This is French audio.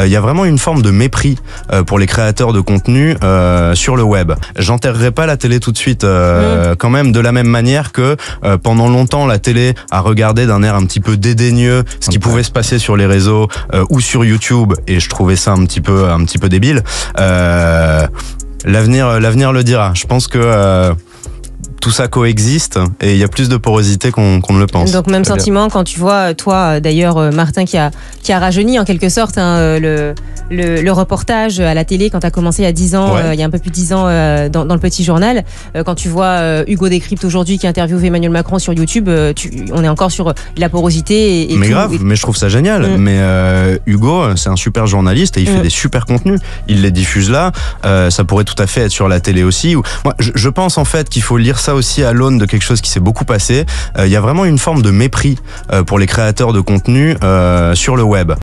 Euh, il y a vraiment une forme de mépris euh, pour les créateurs de contenu euh, sur le web. J'enterrerai pas la télé tout de suite, mm. quand même, de la même manière que pendant longtemps la télé a regardé d'un air un petit peu dédaigneux ce qui pouvait se passer sur les réseaux ou sur YouTube, et je trouvais ça un petit peu un petit peu débile. L'avenir, l'avenir le dira. Je pense que tout ça coexiste et il y a plus de porosité qu'on ne le pense. Donc même sentiment quand tu vois, toi d'ailleurs, euh, Martin qui a, qui a rajeuni en quelque sorte hein, euh, le, le, reportage à la télé quand tu as commencé il y a ans, euh, il y a un peu plus de 10 ans euh, dans, le petit journal. Euh, quand tu vois Hugo Décrypte aujourd'hui qui interviewe Emmanuel Macron sur YouTube, on est encore sur la porosité. mais grave, mais je trouve ça génial. Mm. Mais Hugo, c'est un super journaliste et il fait mm. des super contenus. Il les diffuse là. ça pourrait tout à fait être sur la télé aussi. Moi, je, pense en fait qu'il faut lire ça aussi à l'aune de quelque chose qui s'est beaucoup passé. Il y a vraiment une forme de mépris pour les créateurs de contenu sur le web.